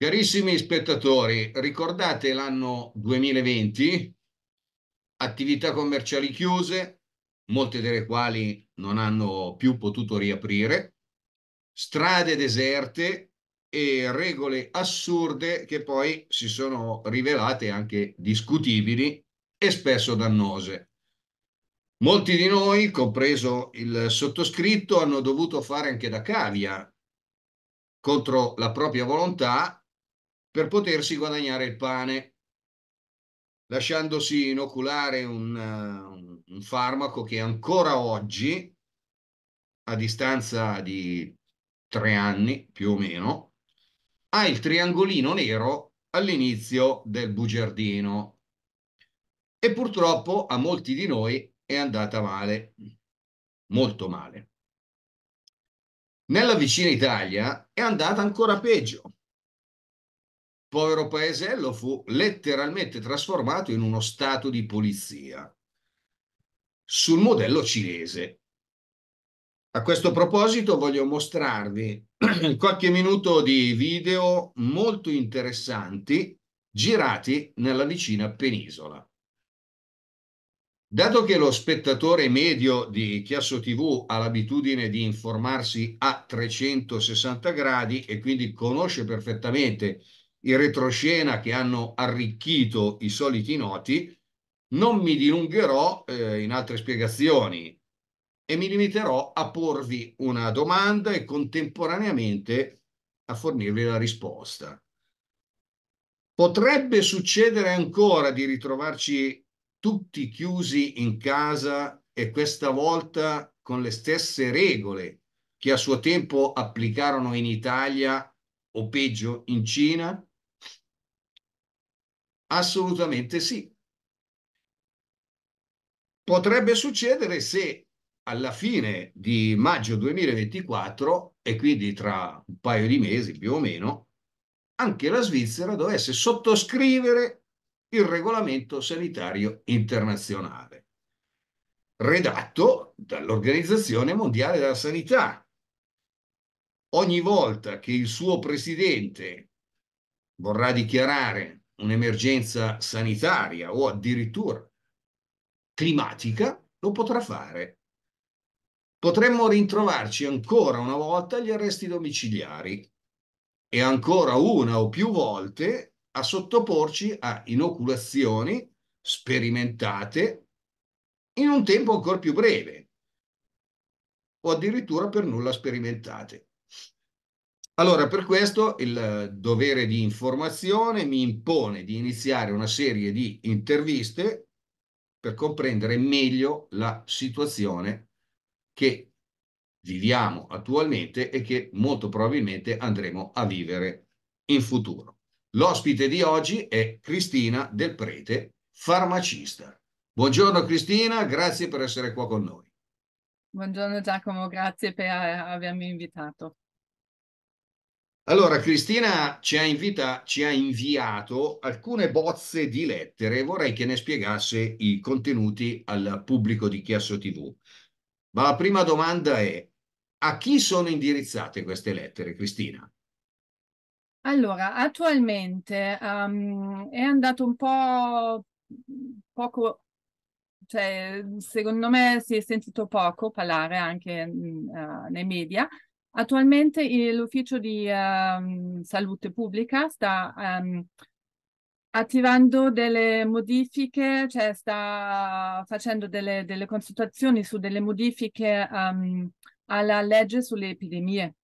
Carissimi spettatori, ricordate l'anno 2020, attività commerciali chiuse, molte delle quali non hanno più potuto riaprire, strade deserte e regole assurde che poi si sono rivelate anche discutibili e spesso dannose. Molti di noi, compreso il sottoscritto, hanno dovuto fare anche da cavia contro la propria volontà per potersi guadagnare il pane, lasciandosi inoculare un, un, eh, un farmaco che ancora oggi, a distanza di tre anni più o meno, ha il triangolino nero all'inizio del bugiardino e purtroppo a molti di noi è andata male, molto male. Nella vicina Italia è andata ancora peggio povero paesello fu letteralmente trasformato in uno stato di polizia sul modello cinese. A questo proposito voglio mostrarvi qualche minuto di video molto interessanti girati nella vicina penisola. Dato che lo spettatore medio di Chiasso TV ha l'abitudine di informarsi a 360 gradi e quindi conosce perfettamente in retroscena che hanno arricchito i soliti noti, non mi dilungherò eh, in altre spiegazioni e mi limiterò a porvi una domanda e contemporaneamente a fornirvi la risposta. Potrebbe succedere ancora di ritrovarci tutti chiusi in casa e questa volta con le stesse regole che a suo tempo applicarono in Italia o peggio in Cina? Assolutamente sì. Potrebbe succedere se alla fine di maggio 2024, e quindi tra un paio di mesi più o meno, anche la Svizzera dovesse sottoscrivere il regolamento sanitario internazionale, redatto dall'Organizzazione Mondiale della Sanità. Ogni volta che il suo presidente vorrà dichiarare un'emergenza sanitaria o addirittura climatica, lo potrà fare. Potremmo rintrovarci ancora una volta gli arresti domiciliari e ancora una o più volte a sottoporci a inoculazioni sperimentate in un tempo ancora più breve o addirittura per nulla sperimentate. Allora, per questo il eh, dovere di informazione mi impone di iniziare una serie di interviste per comprendere meglio la situazione che viviamo attualmente e che molto probabilmente andremo a vivere in futuro. L'ospite di oggi è Cristina Del Prete, farmacista. Buongiorno Cristina, grazie per essere qua con noi. Buongiorno Giacomo, grazie per eh, avermi invitato. Allora, Cristina ci ha, invita, ci ha, inviato alcune bozze di lettere e vorrei che ne spiegasse i contenuti al pubblico di Chiasso TV. Ma la prima domanda è, a chi sono indirizzate queste lettere, Cristina? Allora, attualmente um, è andato un po' poco, cioè secondo me si è sentito poco parlare anche uh, nei media, Attualmente eh, l'ufficio di um, salute pubblica sta um, attivando delle modifiche, cioè sta facendo delle, delle consultazioni su delle modifiche um, alla legge sulle epidemie